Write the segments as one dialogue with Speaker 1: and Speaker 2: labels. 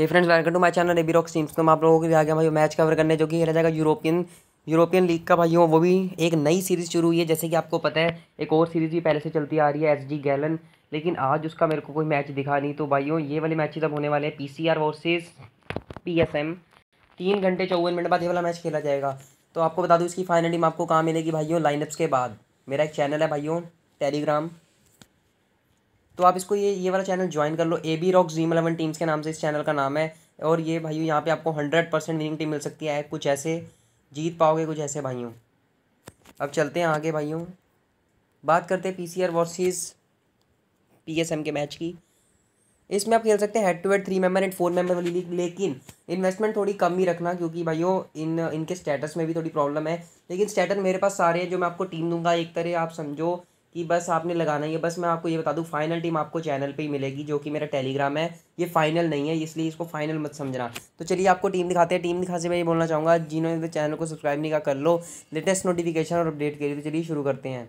Speaker 1: hey friends welcome to my channel रेबी rock teams तो मैं आप लोगों के लिए आ गया भाई मैच कवर करने जो कि खेला जाएगा यूरोपियन यूरोपियन लीग का भाई वो भी एक नई सीरीज़ शुरू हुई है जैसे कि आपको पता है एक और सीरीज़ भी पहले से चलती आ रही है एस गैलन लेकिन आज उसका मेरे को कोई मैच दिखा नहीं तो भाइयों ये वाले मैचेज अब होने वाले हैं P C R versus P S M तीन घंटे चौवन मिनट बाद ये वाला मैच खेला जाएगा तो आपको बता दूँ इसकी फाइनल टीम आपको कहाँ मिलेगी भाइयों लाइनअप्स के बाद मेरा एक चैनल है भाइयों टेलीग्राम तो आप इसको ये ये वाला चैनल ज्वाइन कर लो ए बी रॉक जीम इलेवन टीम्स के नाम से इस चैनल का नाम है और ये भाइयों यहाँ पे आपको हंड्रेड परसेंट विनिंग टीम मिल सकती है कुछ ऐसे जीत पाओगे कुछ ऐसे भाइयों अब चलते हैं आगे भाइयों बात करते हैं P C R versus P S M के मैच की इसमें आप खेल सकते हैं head to head three member and four member वाली लीग लेकिन इन्वेस्टमेंट थोड़ी कम ही रखना क्योंकि भाइयों इन इनके स्टेटस में भी थोड़ी प्रॉब्लम है लेकिन स्टेटस मेरे पास सारे हैं जो मैं आपको टीम दूंगा एक तरह आप समझो कि बस आपने लगाना ही है बस मैं आपको ये बता दूँ फाइनल टीम आपको चैनल पे ही मिलेगी जो कि मेरा टेलीग्राम है ये फाइनल नहीं है इसलिए इसको फाइनल मत समझना तो चलिए आपको टीम दिखाते हैं टीम दिखाते मैं ये बोलना चाहूँगा जिन्होंने चैनल को सब्सक्राइब नहीं कहा कर लो लेटेस्ट नोटिफिकेशन और अपडेट के लिए तो चलिए शुरू करते हैं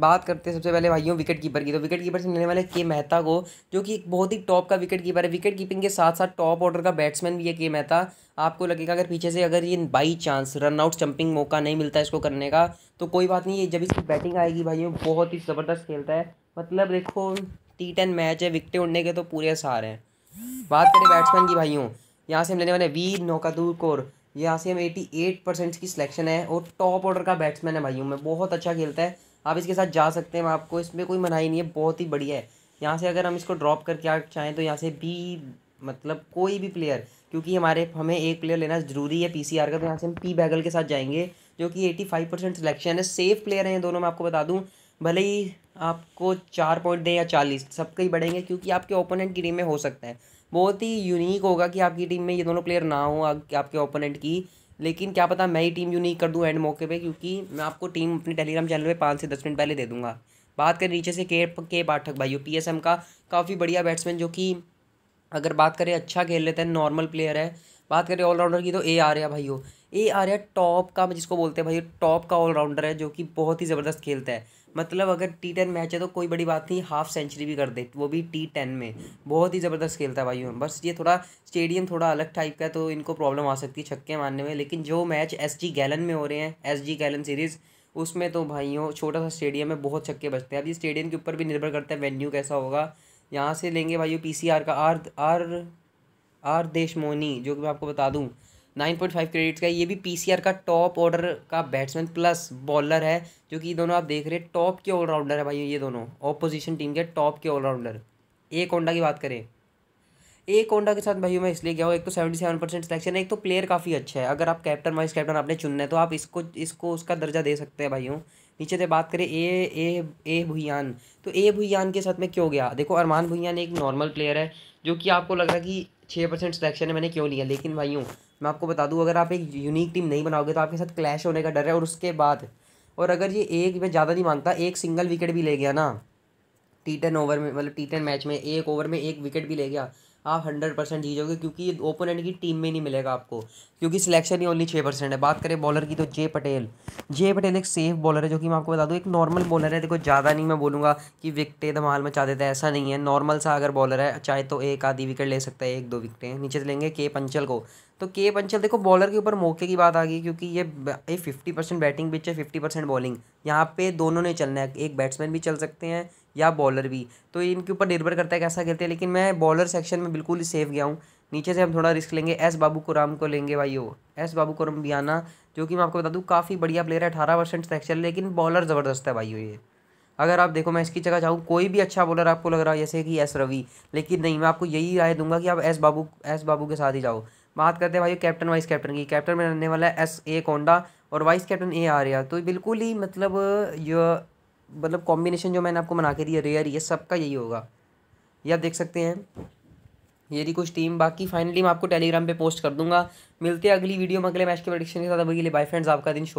Speaker 1: बात करते हैं सबसे पहले भाइयों विकेट कीपर की तो विकेट कीपर से मिलने वाले के मेहता को जो कि एक बहुत ही टॉप का विकेट कीपर है विकेट कीपिंग के साथ साथ टॉप ऑर्डर का बैट्समैन भी है के मेहता आपको लगेगा अगर पीछे से अगर ये बाई चांस रनआउट चंपिंग मौका नहीं मिलता इसको करने का तो कोई बात नहीं ये जब इसकी बैटिंग आएगी भाइयों बहुत ही ज़बरदस्त खेलता है मतलब देखो टी टेन मैच है विकटें उड़ने के तो पूरे आसार हैं बात करें बैट्समैन की भाइयों यहाँ से हम लेने वाले वीर नौकादूर कौर यहाँ से हम एटी एट परसेंट की सिलेक्शन है और टॉप ऑर्डर का बैट्समैन है भाइयों में बहुत अच्छा खेलता है आप इसके साथ जा सकते हैं आपको इसमें कोई मनाही नहीं है बहुत ही बढ़िया है यहाँ से अगर हम इसको ड्रॉप करके आ चाहें तो यहाँ से भी मतलब कोई भी प्लेयर क्योंकि हमारे हमें एक प्लेयर लेना ज़रूरी है पी का तो यहाँ से हम पी बैगल के साथ जाएंगे जो कि एटी फाइव परसेंट सिलेक्शन है सेफ प्लेयर हैं दोनों मैं आपको बता दूँ भले ही आपको चार पॉइंट दें या चालीस सबके ही बढ़ेंगे क्योंकि आपके ओपोनेंट की टीम में हो सकता है बहुत ही यूनिक होगा कि आपकी टीम में ये दोनों प्लेयर ना हो आपके ओपोनेंट की लेकिन क्या पता मैं ही टीम यूनिक कर दूँ एंड मौके पे क्योंकि मैं आपको टीम अपने टेलीग्राम चैनल पे पाँच से दस मिनट पहले दे दूंगा बात करें नीचे से के के पाठक भाई पी एस एम का काफ़ी बढ़िया बैट्समैन जो कि अगर बात करें अच्छा खेल लेते हैं नॉर्मल प्लेयर है बात करें ऑलराउंडर की तो ए आर्या भाइयों ए आर्या टॉप का जिसको बोलते हैं भाई टॉप का ऑलराउंडर है जो कि बहुत ही ज़बरदस्त खेलता है मतलब अगर टी टेन मैच है तो कोई बड़ी बात नहीं हाफ सेंचुरी भी कर दे वो भी टी टेन में बहुत ही ज़बरदस्त खेलता है भाई बस ये थोड़ा स्टेडियम थोड़ा अलग टाइप का है तो इनको प्रॉब्लम आ सकती है छक्के मारने में लेकिन जो मैच एस जी गैलन में हो रहे हैं एस जी गैलन सीरीज़ उसमें तो भाइयों छोटा सा स्टेडियम में बहुत छक्के बचते हैं अब ये स्टेडियम के ऊपर भी निर्भर करता है वेन्यू कैसा होगा यहाँ से लेंगे भाइयों पी सी आर का आर आर आर देशमोनी जो कि मैं आपको बता दूँ नाइन पॉइंट फाइव क्रेडिट्स का ये भी पी सी आर का टॉप ऑर्डर का बैट्समैन प्लस बॉलर है जो कि दोनों आप देख रहे हैं टॉप के ऑलराउंडर है भाई ये दोनों ऑपोजिशन टीम के टॉप के ऑलराउंडर एक होंडा की बात करें एक होंडा के साथ भाई मैं इसलिए गया हूँ एक तो सेवेंटी सेवन परसेंट सिलेक्शन है एक तो प्लेयर काफ़ी अच्छा है अगर आप कैप्टन वाइस कैप्टन आपने चुनना है तो आप इसको इसको उसका दर्जा दे सकते हैं भाइयों नीचे से बात करें ए ए ए भुयान तो ए भुयान के साथ में क्यों गया देखो अरमान भुयान एक नॉर्मल प्लेयर है जो कि आपको लग रहा है कि छः परसेंट सिलेक्शन मैंने क्यों लिया लेकिन भाइयों मैं आपको बता दूँ अगर आप एक यूनिक टीम नहीं बनाओगे तो आपके साथ क्लैश होने का डर है और उसके बाद और अगर ये एक मैं ज़्यादा नहीं मांगता एक सिंगल विकेट भी ले गया ना टी टेन ओवर में मतलब टी टेन मैच में एक ओवर में एक विकेट भी ले गया आप हंड्रेड परसेंट जीतोगे क्योंकि ये ओपोनेंट की टीम में नहीं मिलेगा आपको क्योंकि सिलेक्शन ही ओनली छः परसेंट है बात करें बॉलर की तो जे पटेल जे पटेल एक सेफ बॉलर है जो कि मैं आपको बता दूँ एक नॉर्मल बॉलर है देखो ज़्यादा नहीं मैं बोलूँगा कि विकटे धमाल मचा देता है ऐसा नहीं है नॉर्मल सा अगर बॉलर है चाहे तो एक आधी विकेट ले सकता है एक दो विकटें नीचे लेंगे के पंचल को तो के पंचल देखो बॉलर के ऊपर मौके की बात आ गई क्योंकि ये ये फिफ्टी परसेंट बैटिंग पिच है फिफ्टी परसेंट बॉलिंग यहाँ पे दोनों ने चलना है एक बैट्समैन भी चल सकते हैं या बॉलर भी तो इनके ऊपर निर्भर करता है कैसा खेलते हैं लेकिन मैं बॉलर सेक्शन में बिल्कुल ही सेफ गया हूँ नीचे से हम थोड़ा रिस्क लेंगे एस बाबू कुराम को लेंगे भाई वो एस बाबू कोरम बियाना जो कि मैं आपको बता दूँ काफ़ी बढ़िया प्लेयर है अठारह परसेंट सेक्शन लेकिन बॉलर ज़बरदस्त है भाई ये अगर आप देखो मैं इसकी जगह चाहूँ कोई भी अच्छा बॉलर आपको लग रहा है जैसे कि एस रवि लेकिन नहीं मैं आपको यही राय दूंगा कि आप एस बाबू एस बाबू के साथ ही जाओ बात करते हैं भाई कैप्टन वाइस कैप्टन की कैप्टन में रहने वाला है एस ए कोंडा और वाइस कैप्टन ए आर्या तो बिल्कुल ही मतलब यह मतलब कॉम्बिनेशन जो मैंने आपको बना के दिया रेयर ये सबका यही होगा ये आप देख सकते हैं ये थी कुछ टीम बाकी फाइनली मैं आपको टेलीग्राम पे पोस्ट कर दूंगा मिलते हैं अगली वीडियो में अगले मैच के प्रोडिक्शन के साथ अभी के लिए बाय फ्रेंड्स आपका दिन शो